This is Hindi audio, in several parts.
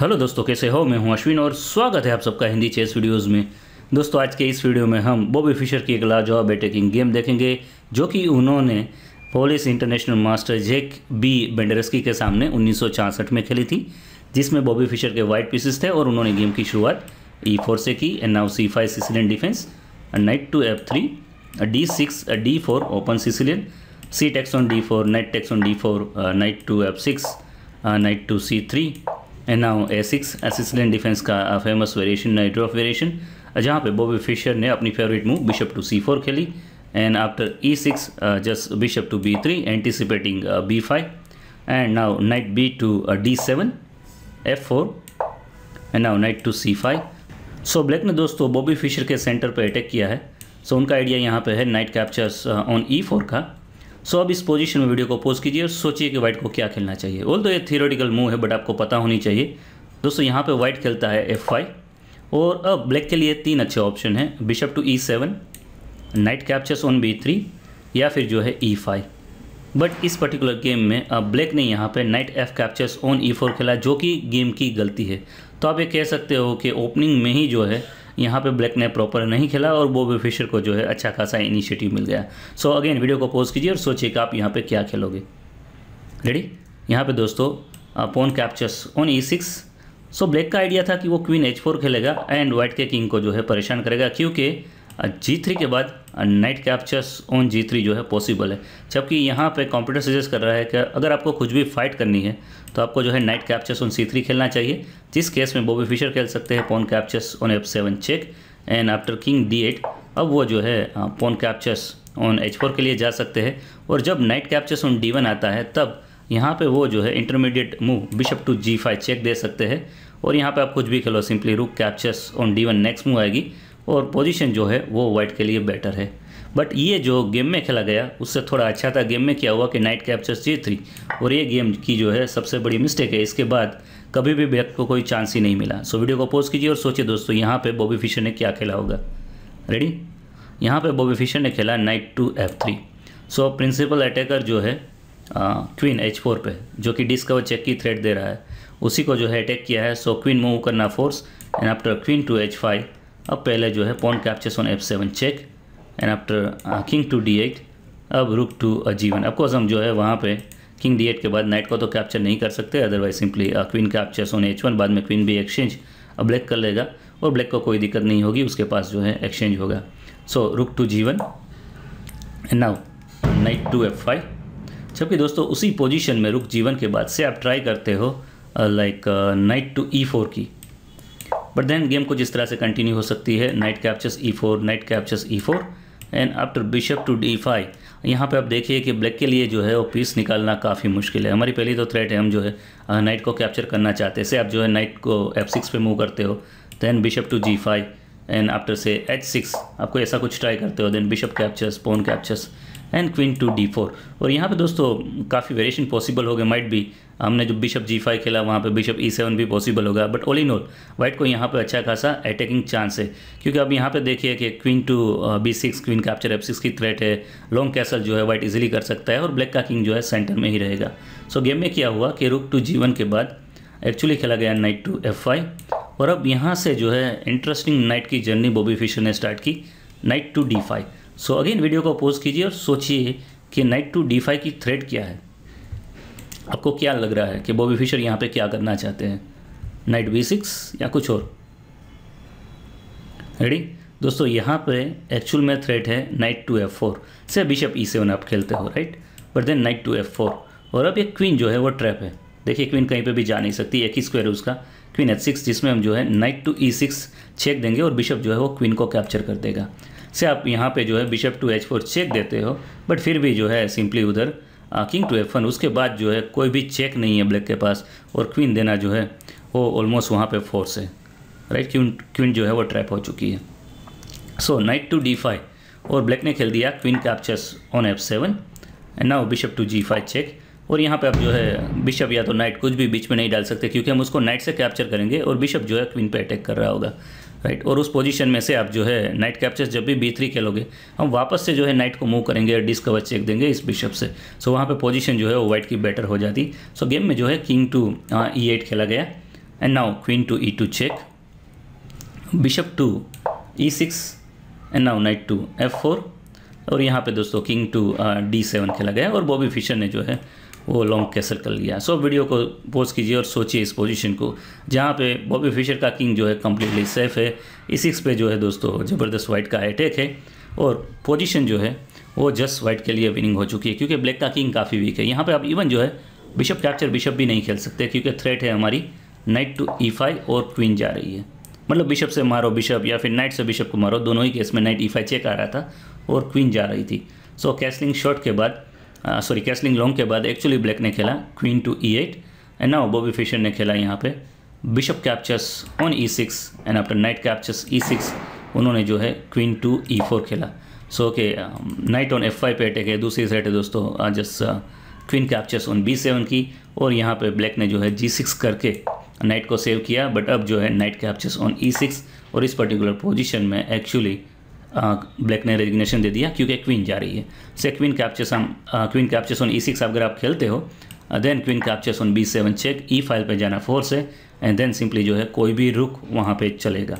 हेलो दोस्तों कैसे हो मैं हूं अश्विन और स्वागत है आप सबका हिंदी चेस वीडियोज़ में दोस्तों आज के इस वीडियो में हम बॉबी फिशर की एक लाजवाब अटैकिंग गेम देखेंगे जो कि उन्होंने Polish international master Jake B Bendersky के सामने उन्नीस में खेली थी जिसमें बॉबी फिशर के वाइट पीसेस थे और उन्होंने गेम की शुरुआत ई e फोर से की and now c five Sicilian defence knight to f three d six d four open Sicilian c takes on d four knight takes on d four knight to f six knight to c three and now a six assistant defence का famous variation knight of variation जहाँ पे बॉबी फिशर ने अपनी favourite move bishop to c four खेली and after e six just bishop to be three anticipating b five and knight b to d seven f four and now knight to c five so black ने दोस्तों बॉबी फिशर के सेंटर पर अटैक किया है सो so, उनका आइडिया यहाँ पे है knight captures on e four का सो अब इस पोजीशन में वीडियो को पोज कीजिए और सोचिए कि वाइट को क्या खेलना चाहिए बोल तो ये थियोरेटिकल मूव है बट आपको पता होनी चाहिए दोस्तों यहाँ पे वाइट खेलता है एफ और अब ब्लैक के लिए तीन अच्छे ऑप्शन हैं bishop to e seven knight captures on b three या फिर जो है ई फाइव बट इस पर्टिकुलर गेम में अब ब्लैक ने यहाँ पे knight f captures on e four खेला जो कि गेम की गलती है तो आप ये कह सकते हो कि ओपनिंग में ही जो है यहाँ पे ब्लैक ने प्रॉपर नहीं खेला और बॉबी फिशर को जो है अच्छा खासा इनिशिएटिव मिल गया सो अगेन वीडियो को पॉज कीजिए और सोचिए कि आप यहाँ पर क्या खेलोगे रेडी यहाँ पर दोस्तों pawn captures on e six so black का आइडिया था कि वो क्वीन एच फोर खेलेगा एंड वाइट के किंग को जो है परेशान करेगा क्योंकि जी थ्री के बाद knight captures on g three जो है पॉसिबल है जबकि यहाँ पे कंप्यूटर सजेस्ट कर रहा है कि अगर आपको कुछ भी फाइट करनी है तो आपको जो है knight captures on c three खेलना चाहिए जिस केस में बॉबी फिशर खेल सकते हैं pawn captures on f seven check and after king d eight अब वो जो है pawn captures on h four के लिए जा सकते हैं और जब knight captures on d one आता है तब यहाँ पर वो जो है intermediate move bishop to g five check दे सकते हैं और यहाँ पर आप कुछ भी खेलो simply rook captures on d one next move आएगी और पोजीशन जो है वो वाइट के लिए बेटर है बट ये जो गेम में खेला गया उससे थोड़ा अच्छा था गेम में क्या हुआ कि नाइट कैप्चर जी थ्री और ये गेम की जो है सबसे बड़ी मिस्टेक है इसके बाद कभी भी बैक को कोई चांस ही नहीं मिला सो वीडियो को पोस्ट कीजिए और सोचिए दोस्तों यहाँ पे बॉबी फिशर ने क्या खेला होगा रेडी यहाँ पे बॉबी फिशर ने खेला knight to f three so principal attacker जो है क्वीन एच फोर पर जो कि डिस्कवर चेक की थ्रेड दे रहा है उसी को जो है अटैक किया है सो क्वीन मूव करना force and after queen to h five अब पहले जो है pawn captures on f seven check and after king to d eight अब रुक टू अजीवन अफकोर्स हम जो है वहाँ पे किंग डी एट के बाद नाइट को तो कैप्चर नहीं कर सकते otherwise simply queen captures on h one बाद में क्वीन भी एक्सचेंज अब ब्लैक कर लेगा और ब्लैक को कोई दिक्कत नहीं होगी उसके पास जो है एक्सचेंज होगा so rook to one and now knight to f five जबकि दोस्तों उसी पोजिशन में रुक जीवन के बाद से आप ट्राई करते हो like knight to e four की बट देन गेम कुछ इस तरह से कंटिन्यू हो सकती है knight captures e four knight captures e four and after bishop to d five यहाँ पर आप देखिए कि ब्लैक के लिए जो है वो पीस निकालना काफ़ी मुश्किल है हमारी पहली तो थ्रेट है हम जो है नाइट को कैप्चर करना चाहते हैं से आप जो है नाइट को एफ सिक्स पर मूव करते हो then bishop to g five and after से एच सिक्स आपको ऐसा कुछ ट्राई करते हो then bishop captures pawn captures and queen to d four और यहाँ पे दोस्तों काफ़ी वेरिएशन पॉसिबल हो गए माइट भी हमने जो बिशप जी फाइव खेला वहाँ पे बिशप ई सेवन भी पॉसिबल होगा but all in all white को यहाँ पे अच्छा खासा अटैकिंग चांस है क्योंकि अब यहाँ पे देखिए कि queen to b six queen capture f six की थ्रेट है लॉन्ग कैसल जो है वाइट इजिली कर सकता है और ब्लैक का किंग जो है सेंटर में ही रहेगा सो so, गेम में क्या हुआ कि रुक टू जी वन के बाद एक्चुअली खेला गया नाइट टू एफ फाइव और अब यहाँ से जो है इंटरेस्टिंग नाइट की जर्नी बॉबी फिशर ने स्टार्ट की knight to d five so again video को पोज कीजिए और सोचिए कि नाइट टू डी की थ्रेड क्या है आपको क्या लग रहा है कि बॉबी फिशर यहाँ पे क्या करना चाहते हैं नाइट बी सिक्स या कुछ और रेडी दोस्तों यहाँ पे एक्चुअल में थ्रेट है नाइट टू एफ फोर से बिशप ई सेवन आप खेलते हो right but then knight to f four और अब एक क्वीन जो है वो ट्रैप है देखिए क्वीन कहीं पे भी जा नहीं सकती एक ही स्क्वायर है उसका क्वीन एच सिक्स जिसमें हम जो है नाइट टू ई सिक्स छेक देंगे और बिशप जो है वो क्वीन को कैप्चर कर देगा से आप यहाँ पे जो है bishop to h four check देते हो बट फिर भी जो है सिंपली उधर किंग टू एफ वन उसके बाद जो है कोई भी चेक नहीं है ब्लैक के पास और क्वीन देना जो है वो ऑलमोस्ट वहाँ पे फोर्स है राइट क्वीन क्वीन जो है वो ट्रैप हो चुकी है so knight to d five और ब्लैक ने खेल दिया queen captures on f seven and now bishop to g five check और यहाँ पे आप जो है बिशप या तो नाइट कुछ भी बीच में नहीं डाल सकते क्योंकि हम उसको नाइट से कैप्चर करेंगे और बिशप जो है क्वीन पे अटैक कर रहा होगा राइट और उस पोजीशन में से आप जो है नाइट कैप्चर्स जब भी बी थ्री खेलोगे हम वापस से जो है नाइट को मूव करेंगे डिस्कवर चेक देंगे इस बिशप से सो वहाँ पे पोजीशन जो है वो वाइट की बेटर हो जाती सो गेम में जो है किंग टू ई एट खेला गया and now queen to e two check bishop to e six and now knight to f four और यहाँ पे दोस्तों किंग टू डी सेवन खेला गया और बॉबी फिशर ने जो है वो लॉन्ग कैसल कर लिया सो वीडियो को पोज कीजिए और सोचिए इस पोजीशन को जहाँ पे बॉबी फिशर का किंग जो है कम्प्लीटली सेफ है इस सिक्स पे जो है दोस्तों ज़बरदस्त वाइट का अटैक है और पोजीशन जो है वो जस्ट वाइट के लिए विनिंग हो चुकी है क्योंकि ब्लैक का किंग काफ़ी वीक है यहाँ पर आप इवन जो है बिशप कैप्चर बिशप भी नहीं खेल सकते क्योंकि थ्रेट है हमारी नाइट टू ई फाइव और क्वीन जा रही है मतलब बिशप से मारो बिशप या फिर नाइट से बिशप को मारो दोनों ही केस में नाइट ई फाइव चेक आ रहा था और क्वीन जा रही थी सो कैसलिंग शॉट के बाद सॉरी कैसलिंग लॉन्ग के बाद एक्चुअली ब्लैक ने खेला queen to e eight and now Bobby Fischer ने खेला यहाँ पे bishop captures on e six and after knight captures e six उन्होंने जो है क्वीन टू ई फोर खेला so okay knight on f five पे अटैक है दूसरी साइड है दोस्तों just queen captures on b seven की और यहाँ पे ब्लैक ने जो है जी सिक्स करके नाइट को सेव किया बट अब जो है knight captures on e six और इस पर्टिकुलर पोजिशन में एक्चुअली ब्लैक ने रेजिग्नेशन दे दिया क्योंकि क्वीन जा रही है से क्वीन कैप्चर्स हम queen captures on e six अगर आप खेलते हो then queen captures on b seven check e file पर जाना फोर्स है एंड देन सिंपली जो है कोई भी रुक वहाँ पर चलेगा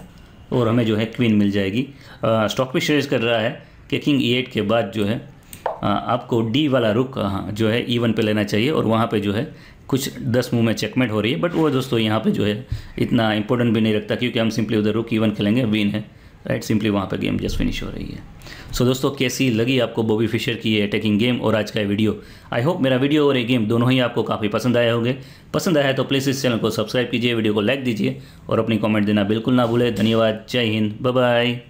और हमें जो है क्वीन मिल जाएगी स्टॉक भी शेयर कर रहा है कि किंग ई एट के बाद जो है आ, आपको डी वाला रुक जो है ई वन पर लेना चाहिए और वहाँ पे जो है कुछ दस मूव में चेकमेट हो रही है बट वो दोस्तों यहाँ पे जो है इतना इंपॉर्टेंट भी नहीं रखता क्योंकि हम सिंपली उधर रुक ई वन खेलेंगे विन है राइट सिंपली वहाँ पर गेम जस्ट फिनिश हो रही है सो so, दोस्तों कैसी लगी आपको बॉबी फिशर की ये अटैकिंग गेम और आज का वीडियो आई होप मेरा वीडियो और ये गेम दोनों ही आपको काफ़ी पसंद आए होंगे पसंद आया तो प्लीज़ इस चैनल को सब्सक्राइब कीजिए वीडियो को लाइक दीजिए और अपनी कॉमेंट देना बिल्कुल ना भूलें धन्यवाद जय हिंद बाय